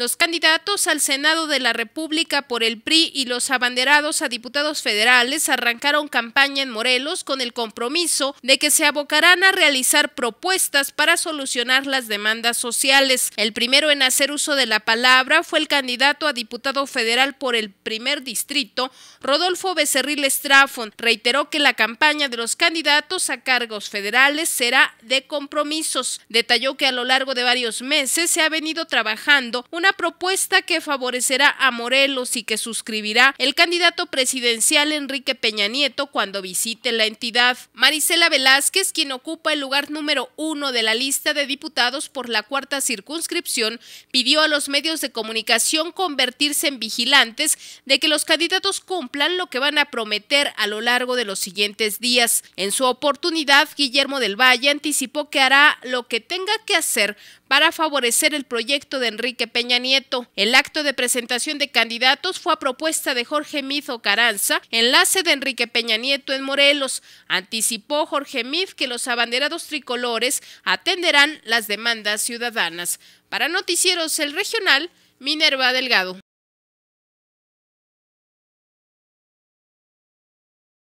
Los candidatos al Senado de la República por el PRI y los abanderados a diputados federales arrancaron campaña en Morelos con el compromiso de que se abocarán a realizar propuestas para solucionar las demandas sociales. El primero en hacer uso de la palabra fue el candidato a diputado federal por el primer distrito, Rodolfo Becerril Estrafon. Reiteró que la campaña de los candidatos a cargos federales será de compromisos. Detalló que a lo largo de varios meses se ha venido trabajando una propuesta que favorecerá a Morelos y que suscribirá el candidato presidencial Enrique Peña Nieto cuando visite la entidad. Marisela Velázquez, quien ocupa el lugar número uno de la lista de diputados por la cuarta circunscripción, pidió a los medios de comunicación convertirse en vigilantes de que los candidatos cumplan lo que van a prometer a lo largo de los siguientes días. En su oportunidad, Guillermo del Valle anticipó que hará lo que tenga que hacer para favorecer el proyecto de Enrique Peña Nieto. El acto de presentación de candidatos fue a propuesta de Jorge Mizo Caranza, enlace de Enrique Peña Nieto en Morelos. Anticipó Jorge Miz que los abanderados tricolores atenderán las demandas ciudadanas. Para Noticieros El Regional, Minerva Delgado.